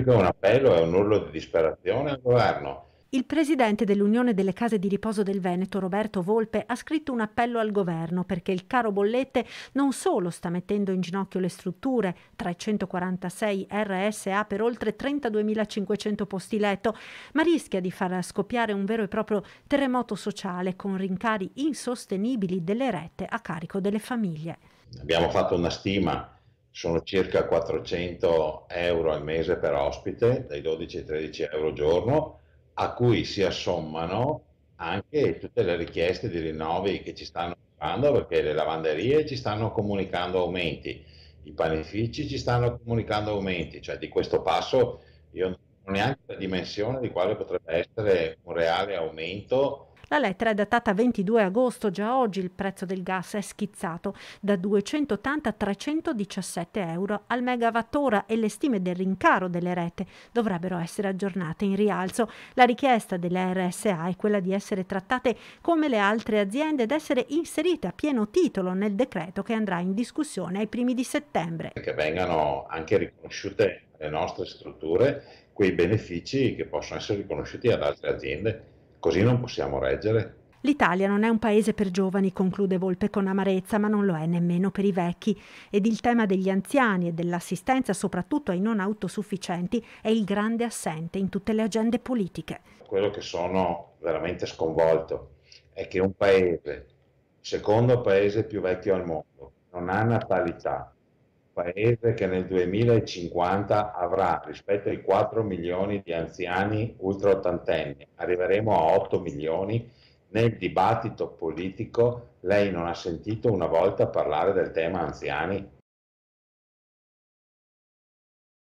più che un appello è un urlo di disperazione al governo. Il presidente dell'Unione delle Case di Riposo del Veneto, Roberto Volpe, ha scritto un appello al governo perché il caro bollette non solo sta mettendo in ginocchio le strutture, 346 RSA per oltre 32.500 posti letto, ma rischia di far scoppiare un vero e proprio terremoto sociale con rincari insostenibili delle rette a carico delle famiglie. Abbiamo fatto una stima sono circa 400 euro al mese per ospite, dai 12 ai 13 euro al giorno, a cui si assommano anche tutte le richieste di rinnovi che ci stanno arrivando perché le lavanderie ci stanno comunicando aumenti, i panifici ci stanno comunicando aumenti, cioè di questo passo io non ho neanche la dimensione di quale potrebbe essere un reale aumento la lettera è datata 22 agosto, già oggi il prezzo del gas è schizzato da 280 a 317 euro al megawattora e le stime del rincaro delle rete dovrebbero essere aggiornate in rialzo. La richiesta della RSA è quella di essere trattate come le altre aziende ed essere inserite a pieno titolo nel decreto che andrà in discussione ai primi di settembre. Che vengano anche riconosciute le nostre strutture quei benefici che possono essere riconosciuti ad altre aziende Così non possiamo reggere. L'Italia non è un paese per giovani, conclude Volpe con amarezza, ma non lo è nemmeno per i vecchi ed il tema degli anziani e dell'assistenza soprattutto ai non autosufficienti è il grande assente in tutte le agende politiche. Quello che sono veramente sconvolto è che un paese, secondo paese più vecchio al mondo, non ha natalità, paese che nel 2050 avrà, rispetto ai 4 milioni di anziani ultra ottantenni, arriveremo a 8 milioni, nel dibattito politico lei non ha sentito una volta parlare del tema anziani?